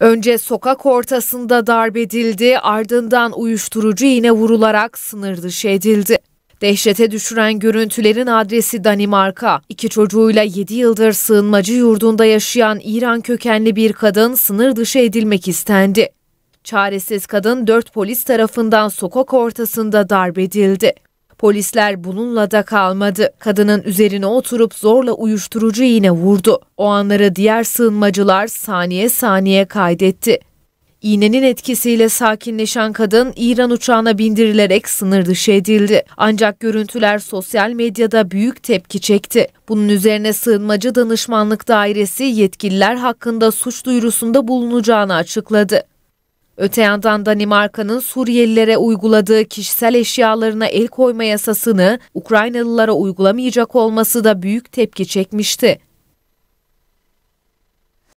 Önce sokak ortasında darbedildi, ardından uyuşturucu iğne vurularak sınır dışı edildi. Dehşete düşüren görüntülerin adresi Danimarka. İki çocuğuyla 7 yıldır sığınmacı yurdunda yaşayan İran kökenli bir kadın sınır dışı edilmek istendi. Çaresiz kadın 4 polis tarafından sokak ortasında darbedildi. Polisler bununla da kalmadı. Kadının üzerine oturup zorla uyuşturucu iğne vurdu. O anları diğer sığınmacılar saniye saniye kaydetti. İğnenin etkisiyle sakinleşen kadın İran uçağına bindirilerek sınır dışı edildi. Ancak görüntüler sosyal medyada büyük tepki çekti. Bunun üzerine Sığınmacı Danışmanlık Dairesi yetkililer hakkında suç duyurusunda bulunacağını açıkladı. Öte yandan Danimarka'nın Suriyelilere uyguladığı kişisel eşyalarına el koyma yasasını Ukraynalılara uygulamayacak olması da büyük tepki çekmişti.